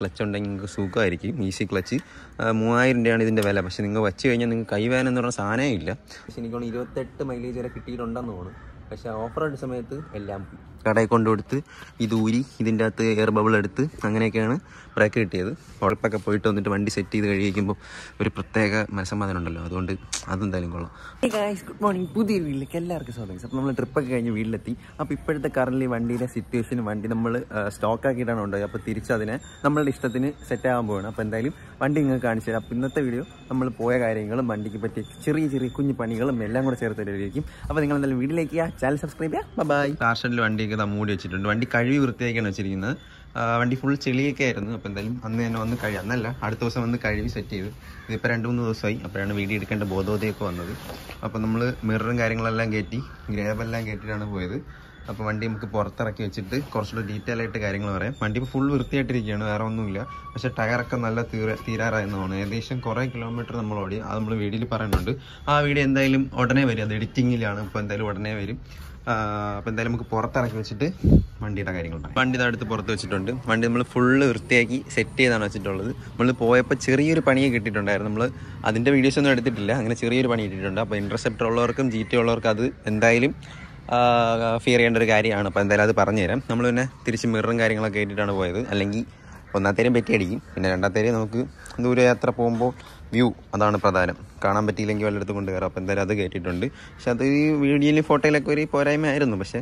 clutch ഉണ്ടെങ്കിൽ നിങ്ങൾക്ക് സുഖമായിരിക്കും easy clutch മൂവായിരം രൂപയാണ് ഇതിൻ്റെ വില പക്ഷേ നിങ്ങൾ വെച്ച് കഴിഞ്ഞാൽ നിങ്ങൾക്ക് കൈവേന എന്ന് പറഞ്ഞ സാധനമേ ഇല്ല പക്ഷേ എനിക്ക് ഇരുപത്തെട്ട് മൈലേജ് വരെ കിട്ടിയിട്ടുണ്ടെന്ന് തോന്നുന്നു പക്ഷേ ഓഫർ സമയത്ത് എല്ലാം കടയിൽ കൊണ്ടുകൊടുത്ത് ഇത് ഊരി ഇതിൻ്റെ അകത്ത് എയർ ബബിൾ എടുത്ത് അങ്ങനെയൊക്കെയാണ് ബ്രേക്ക് കിട്ടിയത് ഉഴപ്പൊക്കെ പോയിട്ട് വന്നിട്ട് വണ്ടി സെറ്റ് ചെയ്ത് കഴിയുമ്പോൾ ഒരു പ്രത്യേക മനസ്സമാധാനം ഉണ്ടല്ലോ അതുകൊണ്ട് അതെന്തായാലും കൊള്ളാം ഗുഡ് മോർണിംഗ് പുതിയ വീട്ടിലേക്ക് എല്ലാവർക്കും സ്വാഗതം അപ്പോൾ നമ്മൾ ട്രിപ്പൊക്കെ കഴിഞ്ഞ് വീട്ടിലെത്തി അപ്പോൾ ഇപ്പോഴത്തെ കറൻലി വണ്ടിയിലെ സിറ്റുവേഷൻ വണ്ടി നമ്മൾ സ്റ്റോക്ക് ആക്കിയിട്ടാണ് ഉണ്ടായത് അപ്പോൾ തിരിച്ചതിനെ നമ്മളുടെ ഇഷ്ടത്തിന് സെറ്റ് ആകാൻ പോകണം അപ്പോൾ എന്തായാലും വണ്ടി ഇങ്ങനെ കാണിച്ചു തരാം അപ്പോൾ ഇന്നത്തെ വീഡിയോ നമ്മൾ പോയ കാര്യങ്ങളും വണ്ടിക്ക് പറ്റിയ ചെറിയ ചെറിയ കുഞ്ഞു പണികളും എല്ലാം കൂടെ ചേർത്ത് തരുമായിരിക്കും അപ്പോൾ നിങ്ങൾ എന്തായാലും വീട്ടിലേക്ക് ചാനൽ സബ്സ്ക്രൈബ് ചെയ്യാം ബൈ കാർഷനിൽ വണ്ടിയൊക്കെ ഇതാ മൂടി വെച്ചിട്ടുണ്ട് വണ്ടി കഴുകി വൃത്തിയാക്കിയാണ് വെച്ചിരിക്കുന്നത് വണ്ടി ഫുൾ ചെളിയൊക്കെ ആയിരുന്നു അപ്പോൾ എന്തായാലും അന്ന് തന്നെ വന്ന് കഴുകി അന്നല്ല അടുത്ത ദിവസം വന്ന് കഴുകി സെറ്റ് ചെയ്തു ഇതിപ്പോൾ രണ്ട് മൂന്ന് ദിവസമായി അപ്പോഴാണ് വീഡിയോ എടുക്കേണ്ട ബോധോദയമൊക്കെ വന്നത് അപ്പോൾ നമ്മൾ മിററും കാര്യങ്ങളെല്ലാം കയറ്റി ഗ്രേബെല്ലാം കയറ്റിയിട്ടാണ് പോയത് അപ്പോൾ വണ്ടി നമുക്ക് പുറത്തിറക്കി വെച്ചിട്ട് കുറച്ചുകൂടി ഡീറ്റെയിൽ ആയിട്ട് കാര്യങ്ങൾ പറയാം വണ്ടി ഇപ്പോൾ ഫുൾ വൃത്തിയായിട്ടിരിക്കുകയാണ് വേറെ ഒന്നുമില്ല പക്ഷേ ടയറൊക്കെ നല്ല തീര തീരാറായിരുന്നതാണ് ഏകദേശം കുറേ കിലോമീറ്റർ നമ്മൾ ഓടി അത് നമ്മൾ വീഡിയോയിൽ പറയുന്നുണ്ട് ആ വീഡിയോ എന്തായാലും ഉടനെ വരും അത് എഡിറ്റിങ്ങിലാണ് ഇപ്പോൾ എന്തായാലും ഉടനെ വരും അപ്പോൾ എന്തായാലും നമുക്ക് പുറത്തിറക്കി വെച്ചിട്ട് വണ്ടിയുടെ കാര്യങ്ങൾ വണ്ടി അടുത്ത് പുറത്ത് വെച്ചിട്ടുണ്ട് വണ്ടി നമ്മൾ ഫുള്ള് വൃത്തിയാക്കി സെറ്റ് ചെയ്താണ് വെച്ചിട്ടുള്ളത് നമ്മൾ പോയപ്പോൾ ചെറിയൊരു പണിയെ കിട്ടിയിട്ടുണ്ടായിരുന്നു നമ്മൾ അതിന്റെ വീഡിയോസ് ഒന്നും എടുത്തിട്ടില്ല അങ്ങനെ ചെറിയൊരു പണി കിട്ടിയിട്ടുണ്ട് അപ്പോൾ ഇന്റർസെപ്റ്റർ ഉള്ളവർക്കും ജി ഉള്ളവർക്കും അത് എന്തായാലും ഫിയർ ചെയ്യേണ്ട ഒരു കാര്യമാണ് അപ്പോൾ എന്തായാലും അത് പറഞ്ഞുതരാം നമ്മൾ പിന്നെ തിരിച്ച് മിററും കാര്യങ്ങളൊക്കെ ഇട്ടിട്ടാണ് പോയത് അല്ലെങ്കിൽ ഒന്നാം തേരും പറ്റിയടിക്കും പിന്നെ രണ്ടാം തേരം നമുക്ക് ദൂരയാത്ര പോകുമ്പോൾ വ്യൂ അതാണ് പ്രധാനം കാണാൻ പറ്റിയില്ലെങ്കിൽ വല്ലയിടത്തും കൊണ്ട് കയറാം അപ്പോൾ എന്തായാലും അത് കയറ്റിയിട്ടുണ്ട് പക്ഷെ അത് ഈ വീഡിയോയിൽ ഫോട്ടോയിലൊക്കെ ഒരു പോരായ്മയായിരുന്നു പക്ഷേ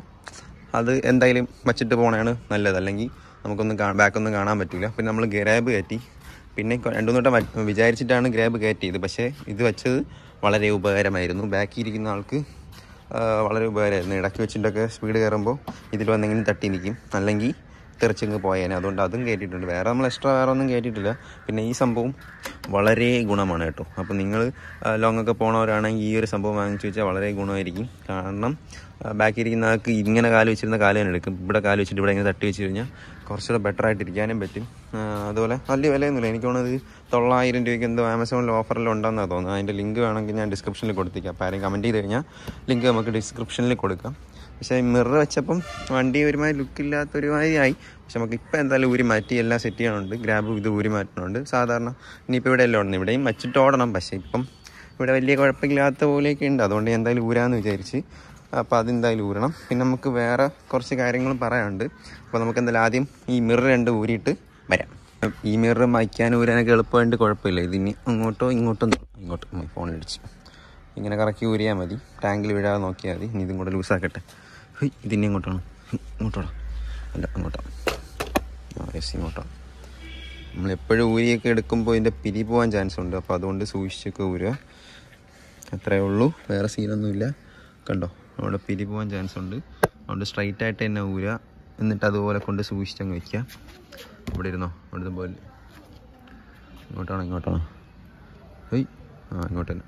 അത് എന്തായാലും വച്ചിട്ട് പോകണതാണ് നല്ലത് അല്ലെങ്കിൽ നമുക്കൊന്നും കാ ബാക്കൊന്നും കാണാൻ പറ്റില്ല പിന്നെ നമ്മൾ ഗ്രാബ് കയറ്റി പിന്നെ രണ്ടു മൂന്നോട്ടം വിചാരിച്ചിട്ടാണ് ഗ്രാബ് കയറ്റിയത് പക്ഷേ ഇത് വെച്ചത് വളരെ ഉപകാരമായിരുന്നു ബാക്കി ഇരിക്കുന്ന ആൾക്ക് വളരെ ഉപകാരമായിരുന്നു ഇടയ്ക്ക് വെച്ചിട്ടൊക്കെ സ്പീഡ് കയറുമ്പോൾ ഇതിൽ വന്നെങ്കിലും തട്ടി നിൽക്കും അല്ലെങ്കിൽ തെറിച്ചങ്ങ് പോയേനെ അതുകൊണ്ട് അതും കയറ്റിയിട്ടുണ്ട് വേറെ നമ്മൾ എക്സ്ട്രാ വേറെ ഒന്നും കയറ്റിയിട്ടില്ല പിന്നെ ഈ സംഭവം വളരെ ഗുണമാണ് കേട്ടോ അപ്പോൾ നിങ്ങൾ ലോങ്ങൊക്കെ ഒക്കെ പോണവരാണെങ്കിൽ ഈ ഒരു സംഭവം വാങ്ങിച്ചു വെച്ചാൽ വളരെ ഗുണമായിരിക്കും കാരണം ബാക്കി ഇരിക്കുന്ന ആൾക്ക് ഇങ്ങനെ കാല് വെച്ചിരുന്ന കാല് തന്നെ എടുക്കും ഇവിടെ കാല് വെച്ചിട്ട് ഇവിടെ ഇങ്ങനെ തട്ടി വെച്ച് കഴിഞ്ഞാൽ കുറച്ചുകൂടെ ബെറ്റർ ആയിട്ട് ഇരിക്കാനും പറ്റും അതുപോലെ വലിയ വിലയൊന്നുമില്ല എനിക്ക് തോന്നുന്നത് തൊള്ളായിരം രൂപയ്ക്ക് എന്തോ ആമസോണിൽ ഓഫറിൽ ഉണ്ടെന്നാണ് തോന്നുന്നത് അതിൻ്റെ ലിങ്ക് വേണമെങ്കിൽ ഞാൻ ഡിസ്ക്രിപ്ഷനിൽ കൊടുത്തിരിക്കാം അപ്പോൾ ആരെയും കമൻറ്റ് ചെയ്ത് കഴിഞ്ഞാൽ ലിങ്ക് നമുക്ക് ഡിസ്ക്രിപ്ഷനിൽ കൊടുക്കാം പക്ഷേ മിറർ വെച്ചപ്പം വണ്ടി ഒരുമാതിരി ലുക്കില്ലാത്ത ഒരുമാതിരി ആയി പക്ഷെ നമുക്ക് ഇപ്പോൾ എന്തായാലും ഊരി മാറ്റി എല്ലാം സെറ്റ് ചെയ്യണമുണ്ട് ഗ്രാബ് ഇത് ഊരി മാറ്റണമുണ്ട് സാധാരണ ഇനിയിപ്പോൾ ഇവിടെ എല്ലാം ഉണ്ട് ഇവിടെയും വച്ചിട്ട് ഓടണം പക്ഷേ ഇപ്പം ഇവിടെ വലിയ കുഴപ്പമില്ലാത്ത പോലെയൊക്കെ ഉണ്ട് അതുകൊണ്ട് എന്തായാലും ഊരാന്ന് വിചാരിച്ച് അപ്പോൾ അതെന്തായാലും ഊരണം പിന്നെ നമുക്ക് വേറെ കുറച്ച് കാര്യങ്ങളും പറയാനുണ്ട് അപ്പോൾ നമുക്ക് എന്തായാലും ആദ്യം ഈ മിറർ രണ്ട് ഊരിയിട്ട് വരാം ഈ മിറർ മയ്ക്കാൻ ഊരാനൊക്കെ എളുപ്പമായിട്ട് കുഴപ്പമില്ല ഇതിനി അങ്ങോട്ടോ ഇങ്ങോട്ടോ ഇങ്ങോട്ടോ ഫോൺ അടിച്ച് ഇങ്ങനെ കറക്കി ഊരിയാൽ മതി ടാങ്കിൽ വീഴാതെ നോക്കിയാൽ മതി ഇനി ഇതും കൂടെ ലൂസാക്കട്ടെ ഹൈ ഇതിൻ്റെ ഇങ്ങോട്ടാണ് ഇങ്ങോട്ടോടാ അല്ല അങ്ങോട്ടാണ് യെസ് ഇങ്ങോട്ടാണ് എപ്പോഴും ഊരിയൊക്കെ എടുക്കുമ്പോൾ ഇതിൻ്റെ പിരി പോകാൻ ചാൻസ് ഉണ്ട് അപ്പോൾ അതുകൊണ്ട് സൂക്ഷിച്ചൊക്കെ ഊരുക അത്രയേ ഉള്ളൂ വേറെ സീനൊന്നുമില്ല കണ്ടോ അവിടെ പിരി പോകാൻ ചാൻസ് ഉണ്ട് അതുകൊണ്ട് സ്ട്രൈറ്റ് ആയിട്ട് തന്നെ ഊരുക എന്നിട്ട് അതുപോലെ കൊണ്ട് സൂക്ഷിച്ചങ്ങ് വയ്ക്കുക ഇവിടെ ഇരുന്നോ അവിടുത്തെ പോലെ ഇങ്ങോട്ടാണോ ഇങ്ങോട്ടാണോ ഹെയ് ആ ഇങ്ങോട്ട് തന്നെ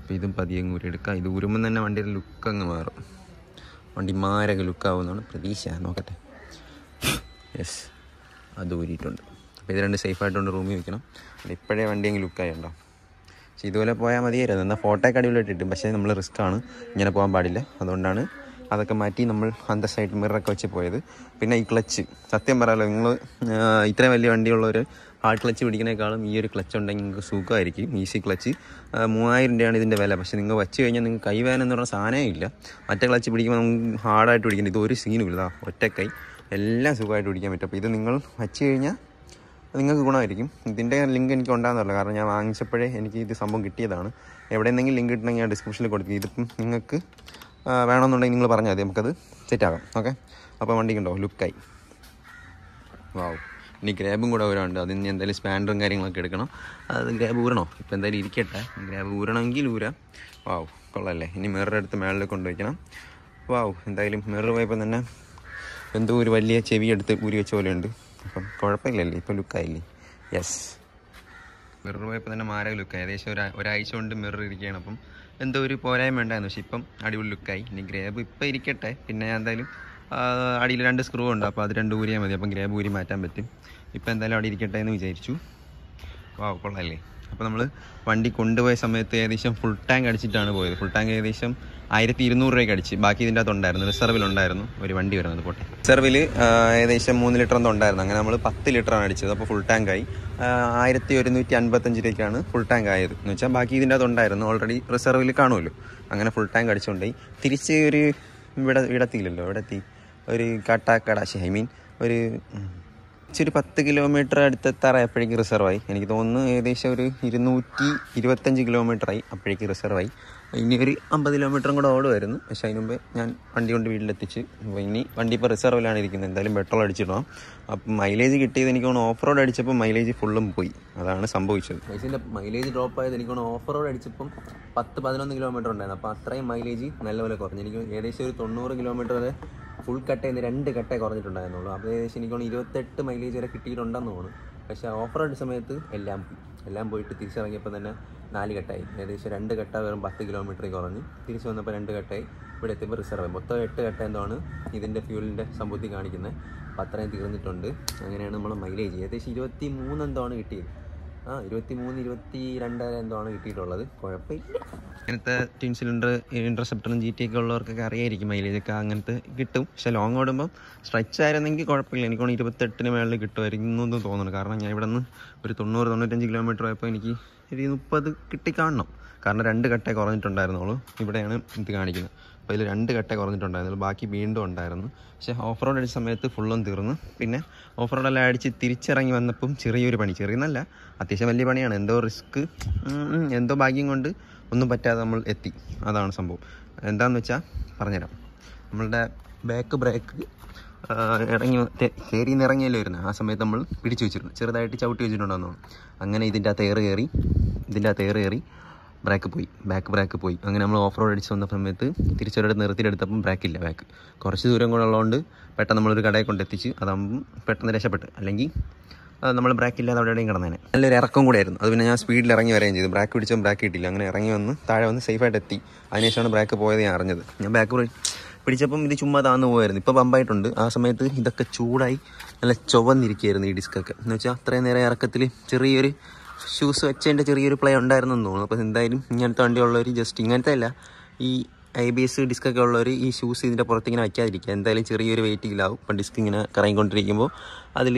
അപ്പോൾ ഇതും പതിയങ്ങ് ഊരി എടുക്കുക ഇത് ഊരുമ്പം തന്നെ വണ്ടിയുടെ ലുക്ക് അങ്ങ് മാറും വണ്ടി മാരക ലുക്കാവുന്നതാണ് പ്രതീക്ഷ നോക്കട്ടെ യെസ് അത് ഊരിയിട്ടുണ്ട് അപ്പോൾ ഇത് രണ്ട് സേഫായിട്ടുണ്ട് റൂമിൽ വെക്കണം ഇപ്പോഴേ വണ്ടിയെങ്കിൽ ഉണ്ടോ പക്ഷേ ഇതുപോലെ പോയാൽ മതിയായിരുന്നു എന്നാൽ ഫോട്ടോയൊക്കെ അടിപൊളിയായിട്ട് കിട്ടും പക്ഷേ നമ്മൾ റിസ്ക്കാണ് ഇങ്ങനെ പോകാൻ പാടില്ല അതുകൊണ്ടാണ് അതൊക്കെ മാറ്റി നമ്മൾ അന്ത സൈഡ് മിററൊക്കെ വെച്ച് പോയത് പിന്നെ ഈ ക്ലച്ച് സത്യം പറയാമല്ലോ നിങ്ങൾ ഇത്രയും വലിയ വണ്ടിയുള്ളവർ ഹാർഡ് ക്ലച്ച് പിടിക്കുന്നേക്കാളും ഈ ഒരു ക്ലച്ച് ഉണ്ടെങ്കിൽ നിങ്ങൾക്ക് സുഖമായിരിക്കും ഈസി ക്ലച്ച് മൂവായിരം രൂപയാണ് ഇതിൻ്റെ വില പക്ഷേ നിങ്ങൾ വെച്ച് കഴിഞ്ഞാൽ നിങ്ങൾക്ക് കൈവേദന എന്ന് പറഞ്ഞ സാധനമേ ഇല്ല മറ്റേ ക്ലച്ച് പിടിക്കുമ്പോൾ നമുക്ക് ഹാർഡായിട്ട് പിടിക്കേണ്ട ഇത് ഒരു സീനും ഇല്ല ഒറ്റ കൈ എല്ലാം സുഖമായിട്ട് പിടിക്കാൻ പറ്റും അപ്പോൾ ഇത് നിങ്ങൾ വെച്ച് കഴിഞ്ഞാൽ നിങ്ങൾക്ക് ഗുണമായിരിക്കും ഇതിൻ്റെ ലിങ്ക് എനിക്ക് ഉണ്ടാകുന്നില്ല കാരണം ഞാൻ വാങ്ങിച്ചപ്പോഴേ എനിക്ക് ഇത് സംഭവം കിട്ടിയതാണ് എവിടെ എന്തെങ്കിലും ലിങ്ക് കിട്ടണമെങ്കിൽ ഞാൻ ഡിസ്ക്രിപ്ഷനിൽ കൊടുക്കും ഇതിപ്പം നിങ്ങൾക്ക് വേണമെന്നുണ്ടെങ്കിൽ നിങ്ങൾ പറഞ്ഞാൽ മതി നമുക്കത് സെറ്റാകാം ഓക്കെ അപ്പോൾ വണ്ടിക്കുണ്ടോ ലുക്കായി വാവ് ഇനി ഗ്രാബും കൂടെ വരാനുണ്ട് അതിന് എന്തായാലും സ്പാൻഡറും കാര്യങ്ങളൊക്കെ എടുക്കണം അത് ഗ്രാബ് ഊരണോ ഇപ്പം എന്തായാലും ഇരിക്കട്ടെ ഗ്രാബ് ഊരണമെങ്കിൽ ഊരാ വാവ് കൊള്ളല്ലേ ഇനി മിറർ എടുത്ത് മേളിൽ കൊണ്ടുവയ്ക്കണം വാവ് എന്തായാലും മിറർ പോയപ്പോൾ തന്നെ എന്തോ ഒരു വലിയ ചെവി എടുത്ത് ഊരി വെച്ച പോലെ ഉണ്ട് അപ്പം കുഴപ്പമില്ലല്ലേ ഇപ്പോൾ ലുക്കായില്ലേ യെസ് മിറർ പോയപ്പോൾ തന്നെ മാറിയ ലുക്കായി ഏകദേശം ഒരു ഒരാഴ്ച കൊണ്ട് മിറർ ഇരിക്കുകയാണ് അപ്പം എന്തോ ഒരു പോരായ്മ ഉണ്ടായിരുന്നു പക്ഷേ ഇപ്പം അടിപൊളി ലുക്കായി ഇനി ഗ്രേബ് ഇപ്പം ഇരിക്കട്ടെ പിന്നെ ഞാൻ എന്തായാലും അടിയിൽ രണ്ട് സ്ക്രൂ ഉണ്ട് അപ്പോൾ അത് രണ്ട് ഊരിയാൽ മതി അപ്പം ഗ്രേബ് ഊരി മാറ്റാൻ പറ്റും ഇപ്പം എന്തായാലും അവിടെ ഇരിക്കട്ടെ എന്ന് വിചാരിച്ചു വാ കൊള്ളാമല്ലേ അപ്പോൾ നമ്മൾ വണ്ടി കൊണ്ടുപോയ സമയത്ത് ഏകദേശം ഫുൾ ടാങ്ക് അടിച്ചിട്ടാണ് പോയത് ഫുൾ ടാങ്ക് ഏകദേശം ആയിരത്തി ഇരുന്നൂറ് രൂപയ്ക്ക് അടിച്ച് ബാക്കി ഇതിൻ്റെ റിസർവിൽ റിസർവിലുണ്ടായിരുന്നു ഒരു വണ്ടി വരുന്നത് പോട്ടെ റിസർവിൽ ഏകദേശം മൂന്ന് ലിറ്റർ എന്തോ ഉണ്ടായിരുന്നു അങ്ങനെ നമ്മൾ പത്ത് ലിറ്ററാണ് അടിച്ചത് അപ്പോൾ ഫുൾ ടാങ്ക് ആയി ആയിരത്തി ഒരുന്നൂറ്റി അൻപത്തഞ്ച് രൂപയ്ക്കാണ് ഫുൾ ടാങ്ക് ആയത് എന്ന് വെച്ചാൽ ബാക്കി ഇതിൻ്റെ അകത്തുണ്ടായിരുന്നു ഓൾറെഡി റിസർവിൽ കാണുമല്ലോ അങ്ങനെ ഫുൾ ടാങ്ക് അടിച്ചുകൊണ്ടായി തിരിച്ച് ഒരു ഇവിടെ ഇടത്തിയില്ലല്ലോ ഇവിടെ എത്തി ഒരു കട്ടാക്കടാശി ഐ മീൻ ഒരു ഒരു പത്ത് കിലോമീറ്റർ അടുത്തെത്താറ റിസർവ് റിസർവായി എനിക്ക് തോന്നുന്നു ഏകദേശം ഒരു ഇരുന്നൂറ്റി ഇരുപത്തഞ്ച് കിലോമീറ്ററായി റിസർവ് റിസർവായി ഇനി ഒരു അമ്പത് കിലോമീറ്ററും കൂടെ ഓടുമായിരുന്നു പക്ഷേ അതിന് മുമ്പേ ഞാൻ വണ്ടി കൊണ്ട് വീട്ടിലെത്തിച്ച് അപ്പോൾ ഇനി വണ്ടി ഇപ്പോൾ റിസർവിലാണ് ഇരിക്കുന്നത് എന്തായാലും പെട്രോൾ അടിച്ചിടണം അപ്പം മൈലേജ് കിട്ടിയത് എനിക്ക് തോന്നുന്നു ഓഫ് റോഡ് അടിച്ചപ്പോൾ മൈലേജ് ഫുള്ളും പോയി അതാണ് സംഭവിച്ചത് ബൈസിൻ്റെ മൈലേജ് ഡ്രോപ്പ് ആയത് എനിക്ക് തോന്നുന്നു ഓഫ് റോഡ് അടിച്ചപ്പം പത്ത് പതിനൊന്ന് കിലോമീറ്റർ ഉണ്ടായിരുന്നു അപ്പോൾ അത്രയും മൈലേജ് നല്ലപോലെ കുറഞ്ഞു എനിക്ക് ഏകദേശം ഒരു തൊണ്ണൂറ് കിലോമീറ്റർ വരെ ഫുൾ കട്ടേ നിന്ന് രണ്ട് കട്ടേ കുറഞ്ഞിട്ടുണ്ടായിരുന്നുള്ളൂ അപ്പോൾ ഏകദേശം എനിക്ക് തോന്നുന്നു ഇരുപത്തെട്ട് മൈലേജ് വരെ കിട്ടിയിട്ടുണ്ടെന്ന് തോന്നുന്നു പക്ഷേ ഓഫർ റൈഡ് സമയത്ത് എല്ലാം എല്ലാം പോയിട്ട് തിരിച്ചിറങ്ങിയപ്പോൾ തന്നെ നാല് കെട്ടായി ഏകദേശം രണ്ട് കെട്ട വെറും പത്ത് കിലോമീറ്ററിൽ കുറഞ്ഞ് തിരിച്ചു വന്നപ്പോൾ രണ്ട് കെട്ടായി ഇവിടെ എത്തുമ്പോൾ റിസർവ് മൊത്തം എട്ട് കെട്ട എന്താണ് ഇതിൻ്റെ ഫ്യൂലിൻ്റെ സംബുദ്ധി കാണിക്കുന്നത് അപ്പം അത്രയും തീർന്നിട്ടുണ്ട് അങ്ങനെയാണ് നമ്മൾ മൈലേജ് ഏകദേശം ഇരുപത്തി മൂന്ന് എന്താണ് കിട്ടിയത് ആ ഇരുപത്തി മൂന്ന് ഇരുപത്തി രണ്ടര എന്തോ ആണ് കിട്ടിയിട്ടുള്ളത് കുഴപ്പമില്ല അങ്ങനത്തെ ട്വിൻ സിലിണ്ടർ ഇൻ്റർസെപ്റ്ററും ജി ടി ഒക്കെ ഉള്ളവർക്കൊക്കെ അറിയായിരിക്കും ഒക്കെ അങ്ങനത്തെ കിട്ടും പക്ഷേ ലോങ് ഓടുമ്പം സ്ട്രെച്ച് ആയിരുന്നെങ്കിൽ കുഴപ്പമില്ല എനിക്ക് ഇരുപത്തെട്ടിന് മേളിൽ കിട്ടുമായിരുന്നു എന്ന് തോന്നുന്നു കാരണം ഞാൻ ഇവിടെ നിന്ന് ഒരു തൊണ്ണൂറ് തൊണ്ണൂറ്റഞ്ച് കിലോമീറ്റർ ആയപ്പോൾ എനിക്ക് ഒരു മുപ്പത് കിട്ടി കാണണം കാരണം രണ്ട് കട്ടേ കുറഞ്ഞിട്ടുണ്ടായിരുന്നുള്ളൂ ഇവിടെയാണ് ഇത് കാണിക്കുന്നത് അപ്പോൾ ഇതിൽ രണ്ട് കട്ട കുറഞ്ഞിട്ടുണ്ടായിരുന്നു ബാക്കി വീണ്ടും ഉണ്ടായിരുന്നു പക്ഷേ ഓഫ് റോഡ് അടിച്ച സമയത്ത് ഫുള്ളും തീർന്നു പിന്നെ ഓഫ് റോഡെല്ലാം അടിച്ച് തിരിച്ചിറങ്ങി വന്നപ്പം ചെറിയൊരു പണി ചെറിയെന്നല്ല അത്യാവശ്യം വലിയ പണിയാണ് എന്തോ റിസ്ക് എന്തോ ഭാഗ്യം കൊണ്ട് ഒന്നും പറ്റാതെ നമ്മൾ എത്തി അതാണ് സംഭവം എന്താണെന്ന് വെച്ചാൽ പറഞ്ഞുതരാം നമ്മളുടെ ബാക്ക് ബ്രേക്ക് ഇറങ്ങി കയറി നിന്ന് ഇറങ്ങിയല്ലേ വരുന്നത് ആ സമയത്ത് നമ്മൾ പിടിച്ചു വെച്ചിരുന്നു ചെറുതായിട്ട് ചവിട്ടി വെച്ചിട്ടുണ്ടോ അങ്ങനെ ഇതിൻ്റെ അകത്ത് ഏറ് കയറി ഇതിൻ്റെ അകത്ത് ഏറ് കയറി ബ്രാക്ക് പോയി ബാക്ക് ബ്രാക്ക് പോയി അങ്ങനെ നമ്മൾ ഓഫ് റോഡ് അടിച്ച് വന്ന സമയത്ത് തിരിച്ചൊരിടത്ത് നിർത്തിയിട്ടെടുത്തപ്പം ബ്രാക്കില്ല ബാക്ക് കുറച്ച് ദൂരം കൂടെ ഉള്ളതുകൊണ്ട് പെട്ടെന്ന് നമ്മളൊരു കടയിൽ കൊണ്ടെത്തിച്ച് അതാകുമ്പം പെട്ടെന്ന് രക്ഷപ്പെട്ട് അല്ലെങ്കിൽ നമ്മൾ ബ്രേക്ക് ഇല്ലാതെ അവിടെ എവിടെയും കിടന്നേനെ നല്ലൊരു ഇറക്കം ആയിരുന്നു അത് പിന്നെ ഞാൻ സ്പീഡിൽ ഇറങ്ങി വരികയും ചെയ്തു ബ്രേക്ക് പിടിച്ചും ബ്രേക്ക് കിട്ടിയില്ല അങ്ങനെ ഇറങ്ങി വന്ന് താഴെ വന്ന് സേഫായിട്ട് എത്തി അതിനുശേഷമാണ് ബ്രേക്ക് പോയത് ഞാൻ അറിഞ്ഞത് ഞാൻ ബാക്ക് പിടിച്ചപ്പം ഇത് ചുമ്മാ താന്ന് പോയായിരുന്നു ഇപ്പോൾ പമ്പായിട്ടുണ്ട് ആ സമയത്ത് ഇതൊക്കെ ചൂടായി നല്ല ചുവന്നിരിക്കുകയായിരുന്നു ഈ ഡിസ്ക്കൊക്കെ എന്ന് വെച്ചാൽ അത്രയും നേരം ഇറക്കത്തിൽ ചെറിയൊരു ഷൂസ് വെച്ചതിൻ്റെ ചെറിയൊരു പ്ലേ ഉണ്ടായിരുന്നു തോന്നുന്നു അപ്പോൾ എന്തായാലും ഇങ്ങനത്തെ വണ്ടിയുള്ളവർ ജസ്റ്റ് ഇങ്ങനത്തെ അല്ല ഈ ഐ ബി എസ് ഡിസ്കൊക്കെ ഉള്ളവർ ഈ ഷൂസ് ഇതിൻ്റെ പുറത്ത് ഇങ്ങനെ വയ്ക്കാതിരിക്കുക എന്തായാലും ചെറിയൊരു വെയിറ്റിങ്ങിലാവും ഇപ്പം ഡിസ്ക് ഇങ്ങനെ കറങ്ങിക്കൊണ്ടിരിക്കുമ്പോൾ അതിൽ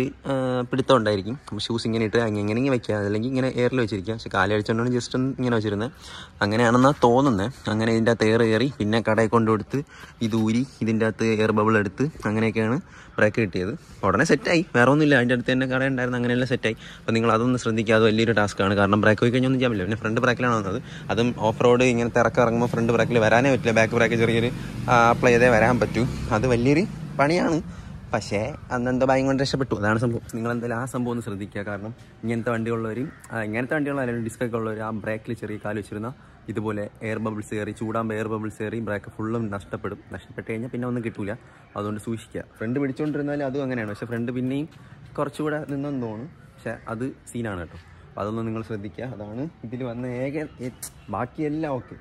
പിടുത്തം ഉണ്ടായിരിക്കും അപ്പോൾ ഷൂസ് ഇങ്ങനെ ഇട്ട് അങ്ങനെ ഇങ്ങനെ വയ്ക്കുക അല്ലെങ്കിൽ ഇങ്ങനെ എയറിൽ വെച്ചിരിക്കുക പക്ഷേ അടിച്ചുകൊണ്ടാണ് ജസ്റ്റ് ഒന്ന് ഇങ്ങനെ വെച്ചിരുന്നത് അങ്ങനെയാണെന്നാണ് തോന്നുന്നത് അങ്ങനെ ഇതിൻ്റെ അകത്ത് എയർ കയറി പിന്നെ കടയിൽ കൊണ്ടുകൊടുത്ത് ഇത് ഊരി ഇതിൻ്റെ അകത്ത് എയർ ബബിൾ എടുത്ത് അങ്ങനെയൊക്കെയാണ് ബ്രേക്ക് കിട്ടിയത് ഉടനെ സെറ്റായി വേറെ ഒന്നുമില്ല അതിൻ്റെ അടുത്ത് തന്നെ കട ഉണ്ടായിരുന്നു അങ്ങനെയെല്ലാം സെറ്റായി അപ്പോൾ നിങ്ങൾ അതൊന്ന് ശ്രദ്ധിക്കുക അത് വലിയൊരു ആണ് കാരണം ബ്രേക്ക് പോയി കഴിഞ്ഞാൽ ഒന്നും ചെയ്യാൻ പറ്റില്ല പിന്നെ ഫ്രണ്ട് ബ്രേക്കിലാണ് വന്നത് അതും ഓഫ് റോഡ് ഇങ്ങനെ തിറക്കം ഇറങ്ങുമ്പോൾ ഫ്രണ്ട് ബ്രേക്കിൽ വരാനേ പറ്റില്ല ബാക്ക് ബ്രേക്ക് ചെറിയൊരു അപ്ലൈ ചെയ്തേ വരാൻ പറ്റൂ അത് വലിയൊരു പണിയാണ് പക്ഷേ അന്നെന്തോ ഭയം കൊണ്ട് രക്ഷപ്പെട്ടു അതാണ് സംഭവം നിങ്ങൾ എന്തായാലും ആ സംഭവം ഒന്ന് ശ്രദ്ധിക്കുക കാരണം ഇങ്ങനത്തെ വണ്ടികളുള്ളവരും ഇങ്ങനത്തെ വണ്ടികളും അല്ലെങ്കിൽ ഡിസ്കൊക്കെ ഉള്ളവർ ആ ബ്രേക്കിൽ ചെറിയ കാലം വെച്ചിരുന്ന ഇതുപോലെ എയർ ബബിൾസ് കയറി ചൂടാകുമ്പോൾ എയർ ബബിൾസ് കയറി ബ്രേക്ക് ഫുള്ളും നഷ്ടപ്പെടും നഷ്ടപ്പെട്ട് കഴിഞ്ഞാൽ പിന്നെ ഒന്നും കിട്ടില്ല അതുകൊണ്ട് സൂക്ഷിക്കുക ഫ്രണ്ട് പിടിച്ചുകൊണ്ടിരുന്നാലും അതും അങ്ങനെയാണ് പക്ഷേ ഫ്രണ്ട് പിന്നെയും കുറച്ചുകൂടെ നിന്നെന്ന് തോന്നും പക്ഷേ അത് സീനാണ് കേട്ടോ അപ്പോൾ അതൊന്നും നിങ്ങൾ ശ്രദ്ധിക്കുക അതാണ് ഇതിൽ വന്ന ഏക ബാക്കിയെല്ലാം ഓക്കെ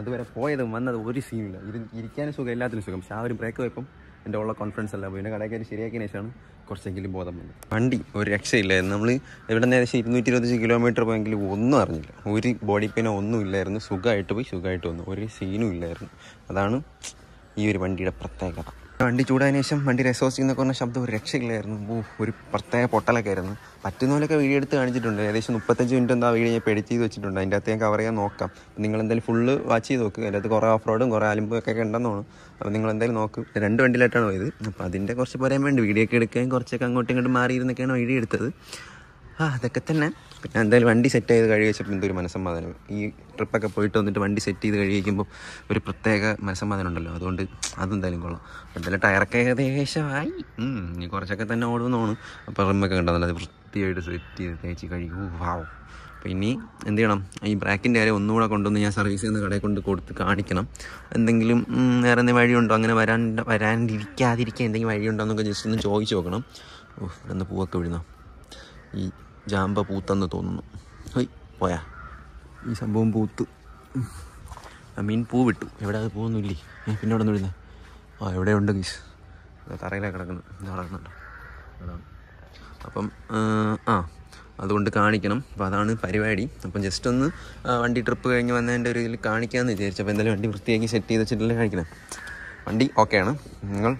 അതുവരെ പോയതും വന്നത് ഒരു സീനില്ല ഇത് ഇരിക്കാനും സുഖം എല്ലാത്തിനും സുഖം പക്ഷേ ആ ഒരു ബ്രേക്ക് വയ്പ്പം എൻ്റെ ഉള്ള കോൺഫിഡൻസ് അല്ല അപ്പോൾ പിന്നെ കടയ്ക്കാർ ശരിയാക്കിയ ശേഷമാണ് കുറച്ചെങ്കിലും ബോധം വന്നത് വണ്ടി ഒരു രക്ഷയില്ലായിരുന്നു നമ്മൾ ഇവിടെ നിന്ന് ഏകദേശം ഇരുന്നൂറ്റി ഇരുപത്തഞ്ച് കിലോമീറ്റർ പോയെങ്കിലും ഒന്നും അറിഞ്ഞില്ല ഒരു ബോഡി പെയിനോ ഒന്നും ഇല്ലായിരുന്നു സുഖമായിട്ട് പോയി സുഖമായിട്ട് വന്നു ഒരു സീനും ഇല്ലായിരുന്നു അതാണ് ഈ ഒരു വണ്ടിയുടെ പ്രത്യേകത വണ്ടി ചൂടായതിന് ശേഷം വണ്ടി റെസോഴ്സ് എന്നൊക്കെ പറഞ്ഞ ശബ്ദം ഒരു രക്ഷയില്ലായിരുന്നു ഓ ഒരു പ്രത്യേക പൊട്ടലൊക്കെ ആയിരുന്നു പറ്റുന്ന പോലെയൊക്കെ വീഡിയോ എടുത്ത് കാണിച്ചിട്ടുണ്ട് ഏകദേശം മുപ്പത്തഞ്ച് മിനിറ്റ് എന്താ വീഡിയോ ഞാൻ പെഡിറ്റ് ചെയ്ത് വെച്ചിട്ടുണ്ട് അതിൻ്റെ അകത്ത് ഞാൻ കവർ ചെയ്യാൻ നോക്കാം നിങ്ങൾ എന്തായാലും ഫുള്ള് വാച്ച് ചെയ്ത് നോക്കുക അതിൻ്റെ അകത്ത് കുറേ ഓഫ് റോഡും കുറേ അലമ്പും ഒക്കെ ഉണ്ടെന്നാണ് അപ്പോൾ നിങ്ങൾ എന്തായാലും നോക്കും രണ്ട് വണ്ടിയിലായിട്ടാണ് പോയത് അപ്പോൾ അതിൻ്റെ കുറച്ച് പറയാൻ വേണ്ടി വീഡിയോ ഒക്കെ എടുക്കുകയും കുറച്ചൊക്കെ അങ്ങോട്ടും ഇങ്ങോട്ടും മാറിയിരുന്നൊക്കെയാണ് വീഡിയോ എടുത്തത് ആ അതൊക്കെ തന്നെ പിന്നെ എന്തായാലും വണ്ടി സെറ്റ് ചെയ്ത് കഴിയുമ്പോൾ വെച്ചപ്പോൾ എന്തൊരു മനസ്സമാധാനം ഈ ട്രിപ്പൊക്കെ പോയിട്ട് വന്നിട്ട് വണ്ടി സെറ്റ് ചെയ്ത് കഴിയുമ്പോൾ ഒരു പ്രത്യേക മനസ്സമാധാനം ഉണ്ടല്ലോ അതുകൊണ്ട് അതെന്തായാലും കൊള്ളാം എന്തായാലും ടയറൊക്കെ ഏകദേശമായി ഇനി കുറച്ചൊക്കെ തന്നെ ഓടുമെന്നാണ് അപ്പോൾ റിമ്മൊക്കെ കണ്ടതല്ല അത് വൃത്തിയായിട്ട് സെറ്റ് ചെയ്ത് തേച്ച് കഴുകി വാവും അപ്പോൾ ഇനി എന്ത് ചെയ്യണം ഈ ബ്രാക്കിൻ്റെ കാര്യം ഒന്നുകൂടെ കൊണ്ടുവന്ന് ഞാൻ സർവീസ് ചെയ്യുന്ന കടയിൽ കൊണ്ട് കൊടുത്ത് കാണിക്കണം എന്തെങ്കിലും വേറെ എന്തെങ്കിലും വഴിയുണ്ടോ അങ്ങനെ വരാൻ വരാണ്ടിരിക്കാതിരിക്കാൻ എന്തെങ്കിലും വഴിയുണ്ടോ എന്നൊക്കെ ജസ്റ്റ് ഒന്ന് ചോദിച്ച് നോക്കണം ഓ ഇവിടെ പൂവൊക്കെ വിടുന്ന ഈ ജാമ്പ പൂത്തെന്ന് തോന്നുന്നു ഹോയ് പോയാ ഈ സംഭവം പൂത്ത് ആ മീൻ പൂ വിട്ടു എവിടെ അത് പൂവൊന്നുമില്ലേ ഏ പിന്നെ നിന്ന് ഒന്നും ആ എവിടെ ഉണ്ട് മീസ് തറയിലാണ് കിടക്കുന്നത് ഇതാ കിടക്കുന്നുണ്ട് അപ്പം ആ അതുകൊണ്ട് കാണിക്കണം അപ്പോൾ അതാണ് പരിപാടി അപ്പം ജസ്റ്റ് ഒന്ന് വണ്ടി ട്രിപ്പ് കഴിഞ്ഞ് വന്നതിൻ്റെ ഒരു ഇതിൽ കാണിക്കാമെന്ന് വിചാരിച്ചു അപ്പോൾ എന്തായാലും വണ്ടി വൃത്തിയാക്കി സെറ്റ് ചെയ്ത് വെച്ചിട്ടല്ലേ കാണിക്കണം വണ്ടി ഓക്കെയാണ് നിങ്ങൾ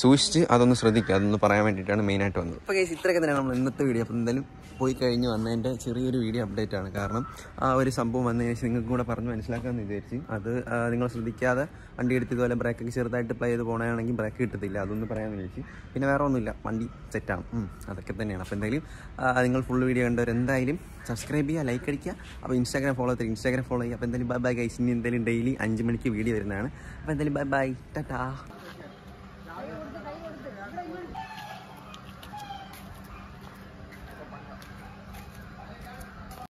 സൂക്ഷിച്ച് അതൊന്ന് ശ്രദ്ധിക്കുക അതൊന്ന് പറയാൻ വേണ്ടിയിട്ടാണ് മെയിനായിട്ട് വന്നത് അപ്പോൾ കേസ് ഇത്രയൊക്കെ തന്നെ നമ്മൾ ഇന്നത്തെ വീഡിയോ അപ്പോൾ എന്തായാലും പോയി കഴിഞ്ഞ് വന്നതിൻ്റെ ചെറിയൊരു വീഡിയോ അപ്ഡേറ്റ് ആണ് കാരണം ആ ഒരു സംഭവം വന്നതിന് ശേഷം നിങ്ങൾക്ക് കൂടെ പറഞ്ഞ് മനസ്സിലാക്കാമെന്ന് വിചാരിച്ച് അത് നിങ്ങൾ ശ്രദ്ധിക്കാതെ വണ്ടി എടുത്ത് ഇതുപോലെ ബ്രേക്കൊക്കെ ചെറുതായിട്ട് പ്ലേ ചെയ്ത് പോകണമെങ്കിൽ ബ്രേക്ക് കിട്ടത്തില്ല അതൊന്നും പറയാമെന്ന് വിചാരിച്ച് പിന്നെ വേറെ ഒന്നുമില്ല വണ്ടി സെറ്റാണ് അതൊക്കെ തന്നെയാണ് അപ്പോൾ എന്തായാലും നിങ്ങൾ ഫുൾ വീഡിയോ കണ്ടവർ എന്തായാലും സബ്സ്ക്രൈബ് ചെയ്യുക ലൈക്ക് അടിക്കുക അപ്പോൾ ഇൻസ്റ്റാഗ്രാം ഫോളോ ചെയ്യുക ഇൻസ്റ്റാഗ്രാം ഫോളോ ചെയ്യുക അപ്പോൾ എന്തായാലും ബൈ ബൈ ഗൈസ് ഇനി എന്തായാലും ഡെയിലി അഞ്ച് മണിക്ക് വീഡിയോ വരുന്നതാണ് അപ്പോൾ എന്തായാലും ബൈ ബൈ ടാ